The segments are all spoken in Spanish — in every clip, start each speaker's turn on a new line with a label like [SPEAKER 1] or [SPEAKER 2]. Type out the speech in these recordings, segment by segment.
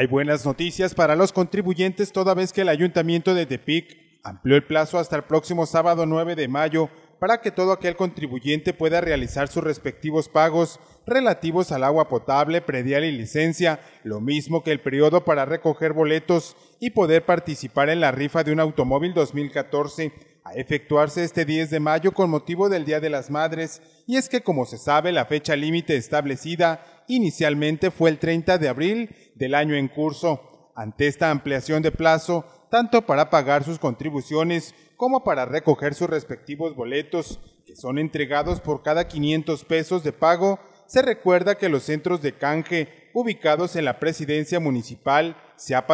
[SPEAKER 1] Hay buenas noticias para los contribuyentes toda vez que el ayuntamiento de Tepic amplió el plazo hasta el próximo sábado 9 de mayo para que todo aquel contribuyente pueda realizar sus respectivos pagos relativos al agua potable, predial y licencia, lo mismo que el periodo para recoger boletos y poder participar en la rifa de un automóvil 2014 a efectuarse este 10 de mayo con motivo del Día de las Madres, y es que como se sabe la fecha límite establecida inicialmente fue el 30 de abril del año en curso. Ante esta ampliación de plazo, tanto para pagar sus contribuciones como para recoger sus respectivos boletos, que son entregados por cada 500 pesos de pago, se recuerda que los centros de canje ubicados en la Presidencia Municipal,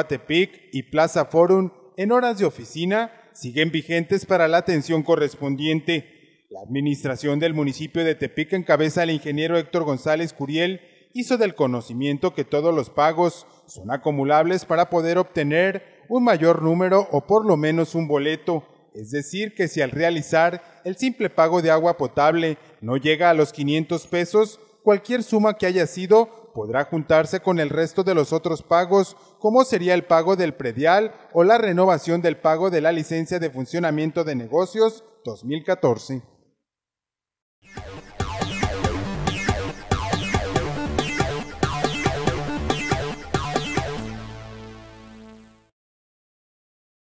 [SPEAKER 1] tepic y Plaza Forum en horas de oficina siguen vigentes para la atención correspondiente. La administración del municipio de Tepic encabeza el ingeniero Héctor González Curiel, hizo del conocimiento que todos los pagos son acumulables para poder obtener un mayor número o por lo menos un boleto, es decir, que si al realizar el simple pago de agua potable no llega a los 500 pesos, cualquier suma que haya sido podrá juntarse con el resto de los otros pagos, como sería el pago del predial o la renovación del pago de la licencia de funcionamiento de negocios 2014.